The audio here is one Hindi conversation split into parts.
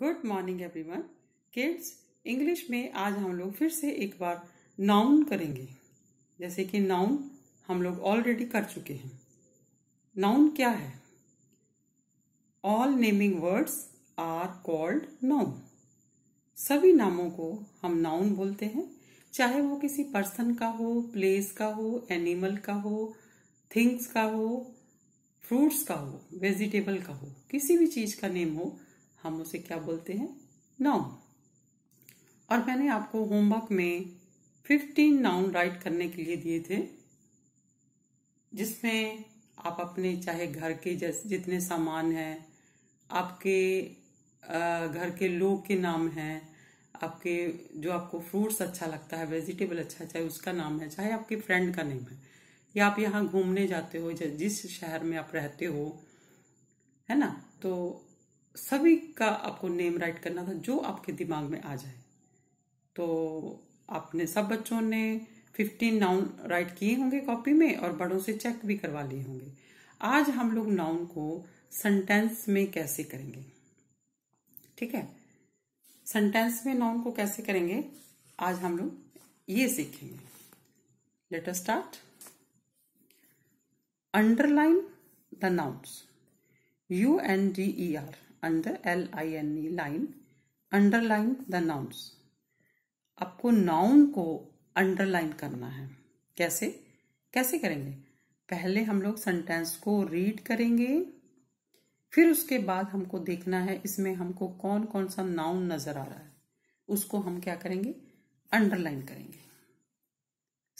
Good morning everyone kids English में आज हम लोग फिर से एक बार नाउन करेंगे जैसे कि नाउन हम लोग ऑलरेडी कर चुके हैं नाउन क्या है all naming words are called noun सभी नामों को हम नाउन बोलते हैं चाहे वो किसी पर्सन का हो प्लेस का हो एनिमल का हो थिंग्स का हो फ्रूट्स का हो वेजिटेबल का हो किसी भी चीज का नेम हो हम उसे क्या बोलते हैं नाउन और मैंने आपको होमवर्क में फिफ्टीन नाउन राइट करने के लिए दिए थे जिसमें आप अपने चाहे घर के जितने सामान हैं आपके घर के लोग के नाम हैं आपके जो आपको फ्रूट्स अच्छा लगता है वेजिटेबल अच्छा चाहे उसका नाम है चाहे आपके फ्रेंड का नेम है या आप यहाँ घूमने जाते हो जिस शहर में आप रहते हो है ना तो सभी का आपको नेम राइट करना था जो आपके दिमाग में आ जाए तो आपने सब बच्चों ने फिफ्टीन नाउन राइट किए होंगे कॉपी में और बड़ों से चेक भी करवा लिए होंगे आज हम लोग नाउन को सेंटेंस में कैसे करेंगे ठीक है सेंटेंस में नाउन को कैसे करेंगे आज हम लोग ये सीखेंगे letter start underline the nouns U N D E R under L-I-N-E line underline the nouns आपको noun को underline करना है कैसे कैसे करेंगे पहले हम लोग सेंटेंस को रीड करेंगे फिर उसके बाद हमको देखना है इसमें हमको कौन कौन सा नाउन नजर आ रहा है उसको हम क्या करेंगे अंडरलाइन करेंगे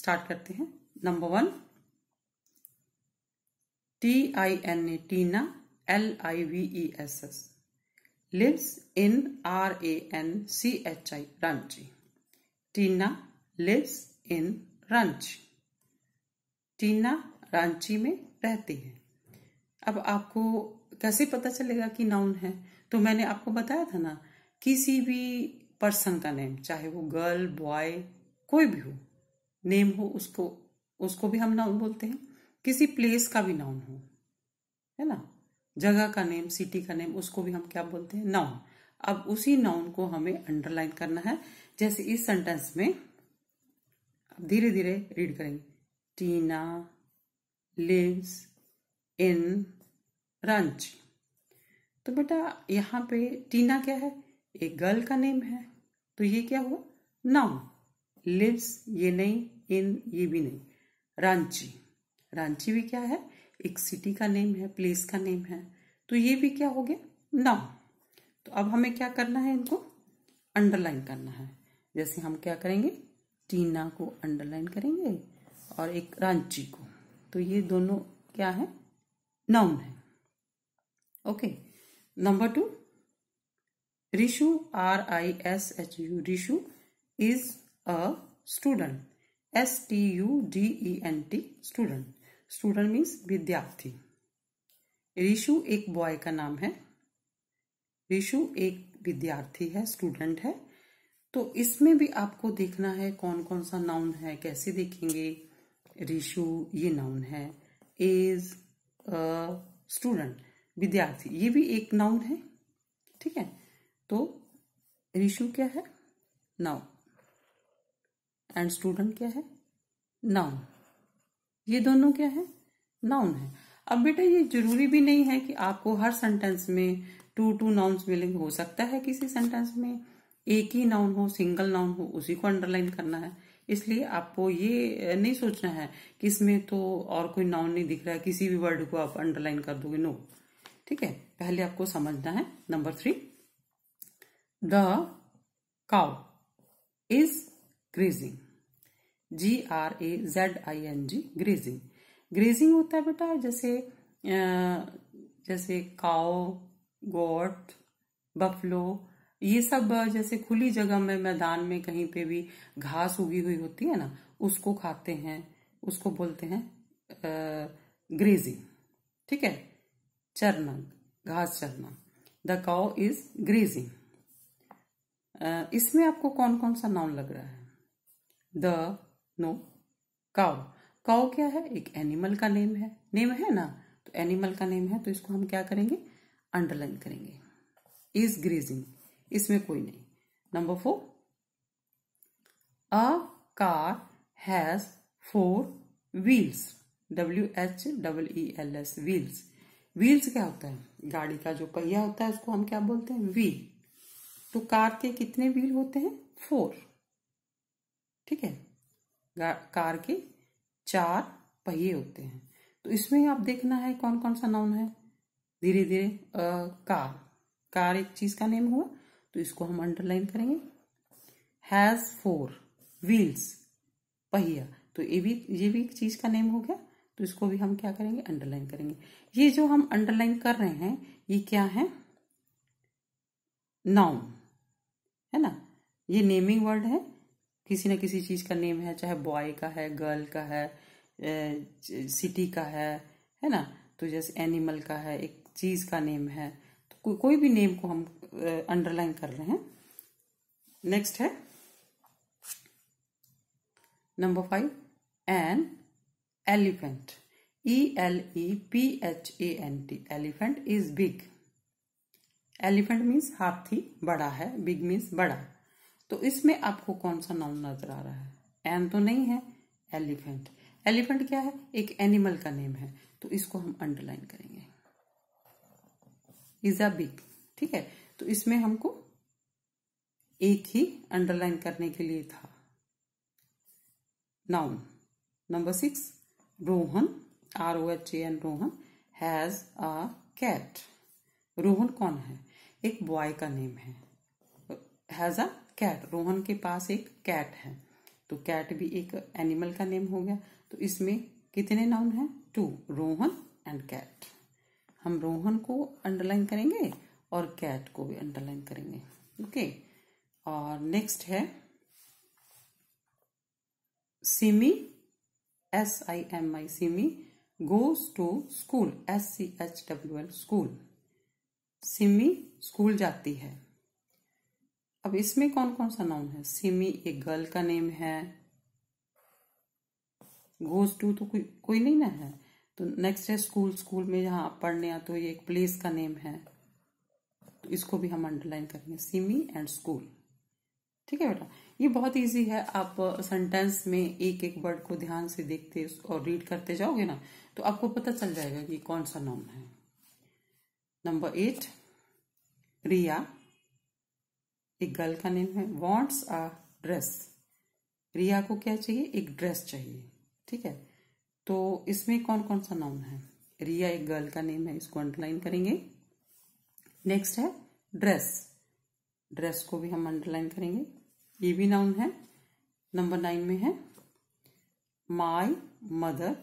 स्टार्ट करते हैं number one T I N A Tina L I V E S S lives in R A N C H I Ranchi. Tina lives in Ranchi. Tina Ranchi में रहती है अब आपको कैसे पता चलेगा कि नाउन है तो मैंने आपको बताया था ना किसी भी पर्सन का नेम चाहे वो गर्ल बॉय कोई भी हो नेम हो उसको उसको भी हम नाउन बोलते हैं किसी प्लेस का भी नाउन हो है ना जगह का नेम सिटी का नेम उसको भी हम क्या बोलते हैं नाउन अब उसी नाउन को हमें अंडरलाइन करना है जैसे इस सेंटेंस में धीरे धीरे रीड करेंगे टीना लिव्स इन रांची तो बेटा यहाँ पे टीना क्या है एक गर्ल का नेम है तो ये क्या हुआ नाउन लिव्स ये नहीं इन ये भी नहीं रांची रांची भी क्या है एक सिटी का नेम है प्लेस का नेम है तो ये भी क्या हो गया नाउ तो अब हमें क्या करना है इनको अंडरलाइन करना है जैसे हम क्या करेंगे टीना को अंडरलाइन करेंगे और एक रांची को तो ये दोनों क्या है नाउन है okay number two Rishu R I S H U Rishu is a student S T U D E N T student student means विद्यार्थी रिशु एक बॉय का नाम है रिशु एक विद्यार्थी है स्टूडेंट है तो इसमें भी आपको देखना है कौन कौन सा नाउन है कैसे देखेंगे रिशु ये नाउन है इज स्टूडेंट विद्यार्थी ये भी एक नाउन है ठीक है तो रिशु क्या है नाउन एंड स्टूडेंट क्या है नाउन ये दोनों क्या है नाउन है अब बेटा ये जरूरी भी नहीं है कि आपको हर सेंटेंस में टू टू नाउन्स मिलिंग हो सकता है किसी सेंटेंस में एक ही नाउन हो सिंगल नाउन हो उसी को अंडरलाइन करना है इसलिए आपको ये नहीं सोचना है कि इसमें तो और कोई नाउन नहीं दिख रहा है किसी भी वर्ड को आप अंडरलाइन कर दोगे नो ठीक है पहले आपको समझना है number three the cow is grazing G R A Z I N G grazing grazing होता है बेटा जैसे जैसे काओ गोट बफलो ये सब जैसे खुली जगह में मैदान में कहीं पे भी घास उगी हुई होती है ना उसको खाते हैं उसको बोलते हैं ग्रेजिंग ठीक है चरना घास चरना द काओ इज ग्रेजिंग इसमें आपको कौन कौन सा नाउन लग रहा है द नो काउ काउ क्या है एक एनिमल का नेम है नेम है ना तो एनिमल का नेम है तो इसको हम क्या करेंगे अंडरलाइन करेंगे इज ग्रीजिंग इसमें कोई नहीं number four a car has four wheels W H double E L S wheels wheels क्या होता है गाड़ी का जो पहिया होता है उसको हम क्या बोलते हैं व्हील तो कार के कितने व्हील होते हैं फोर ठीक है कार के चार पहिए होते हैं तो इसमें आप देखना है कौन कौन सा नाउन है धीरे धीरे कार कार एक चीज का नेम हुआ तो इसको हम अंडरलाइन करेंगे हैज फोर व्हील्स पहिया तो ये भी ये भी एक चीज का नेम हो गया तो इसको भी हम क्या करेंगे अंडरलाइन करेंगे ये जो हम अंडरलाइन कर रहे हैं ये क्या है नाउन है ना ये नेमिंग वर्ड है किसी न किसी चीज़ का नेम है चाहे बॉय का है गर्ल का है सिटी का है है ना तो जैसे एनिमल का है एक चीज़ का नेम है तो को, कोई भी नेम को हम अंडरलाइन कर रहे हैं नेक्स्ट है number five an elephant E L E P H A N T elephant is big elephant means हाथी बड़ा है बिग मीन्स बड़ा तो इसमें आपको कौन सा नाउन नजर आ रहा है एन तो नहीं है एलिफेंट एलिफेंट क्या है एक एनिमल का नेम है तो इसको हम अंडरलाइन करेंगे इज अ बिग ठीक है तो इसमें हमको एक ही अंडरलाइन करने के लिए था noun number six Rohan R O H A N Rohan has a cat Rohan कौन है एक बॉय का नेम है हैज अ कैट रोहन के पास एक कैट है तो कैट भी एक एनिमल का नेम हो गया तो इसमें कितने नाउन है टू रोहन एंड कैट हम रोहन को अंडरलाइन करेंगे और कैट को भी अंडरलाइन करेंगे ओके और नेक्स्ट है Simi S I M I Simi goes to school S C H W L school Simi school जाती है अब इसमें कौन कौन सा नाउन है सिमी एक गर्ल का नेम है गोज टू तो कोई कोई नहीं ना है तो नेक्स्ट है स्कूल स्कूल में जहां आप पढ़ने आते हो ये एक प्लेस का नेम है तो इसको भी हम अंडरलाइन करेंगे सिमी एंड स्कूल ठीक है बेटा ये बहुत इजी है आप सेंटेंस में एक एक वर्ड को ध्यान से देखते और रीड करते जाओगे ना तो आपको पता चल जाएगा कि कौन सा नाम है नंबर एट रिया एक गर्ल का नेम है वॉन्ट्स अ ड्रेस रिया को क्या चाहिए एक ड्रेस चाहिए ठीक है तो इसमें कौन कौन सा नाउन है रिया एक गर्ल का नेम है इसको अंडरलाइन करेंगे नेक्स्ट है ड्रेस ड्रेस को भी हम अंडरलाइन करेंगे ये भी नाउन है नंबर नाइन में है my mother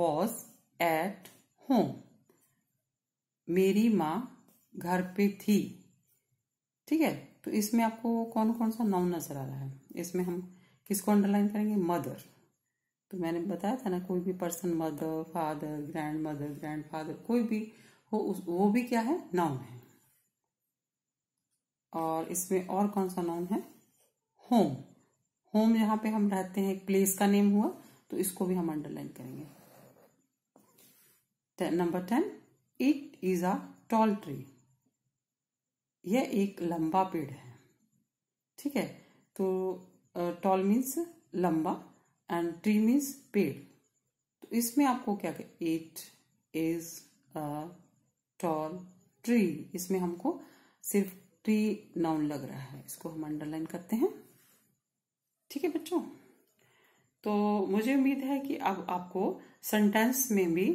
was at home मेरी माँ घर पे थी ठीक है तो इसमें आपको कौन कौन सा नाउन नजर आ रहा है इसमें हम किसको अंडरलाइन करेंगे मदर तो मैंने बताया था ना कोई भी person mother father grandmother grandfather कोई भी हो उस वो भी क्या है नाउन है और इसमें और कौन सा नाउन है होम होम यहाँ पे हम रहते हैं प्लेस का नेम हुआ तो इसको भी हम अंडरलाइन करेंगे number ten it is a tall tree यह एक लंबा पेड़ है ठीक है तो टॉल मीन्स लंबा एंड ट्री मीन्स पेड़ तो इसमें आपको क्या कहें इट इज टॉल ट्री इसमें हमको सिर्फ ट्री नाउन लग रहा है इसको हम अंडरलाइन करते हैं ठीक है बच्चों तो मुझे उम्मीद है कि अब आपको सेंटेंस में भी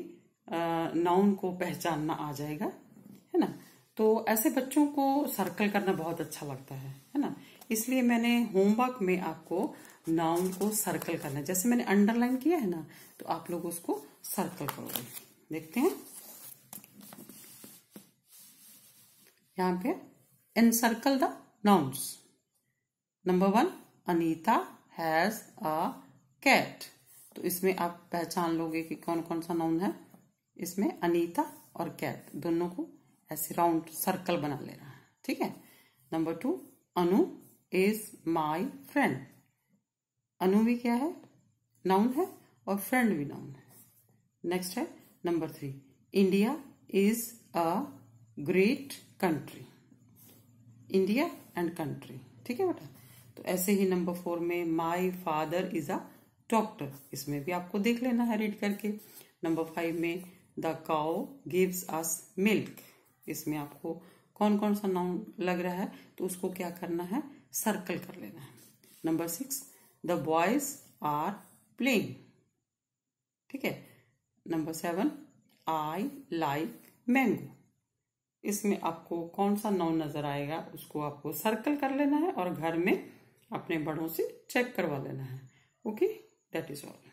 नाउन को पहचानना आ जाएगा है ना तो ऐसे बच्चों को सर्कल करना बहुत अच्छा लगता है है ना इसलिए मैंने होमवर्क में आपको नाउन को सर्कल करना जैसे मैंने अंडरलाइन किया है ना तो आप लोग उसको सर्कल करोगे देखते हैं यहां पे encircle the nouns number one Anita has a cat तो इसमें आप पहचान लोगे कि कौन कौन सा नाउन है इसमें अनीता और कैट दोनों को ऐसे राउंड सर्कल बना लेना है ठीक है number two Anu is my friend Anu भी क्या है नाउन है और फ्रेंड भी नाउन है नेक्स्ट है number three India is a great country India and country ठीक है बेटा तो ऐसे ही नंबर फोर में my father is a doctor इसमें भी आपको देख लेना है रीड करके नंबर फाइव में the cow gives us milk इसमें आपको कौन कौन सा नाउन लग रहा है तो उसको क्या करना है सर्कल कर लेना है number six the boys are playing ठीक है number seven I like mango इसमें आपको कौन सा नाउन नजर आएगा उसको आपको सर्कल कर लेना है और घर में अपने बड़ों से चेक करवा लेना है ओके दैट इज ऑल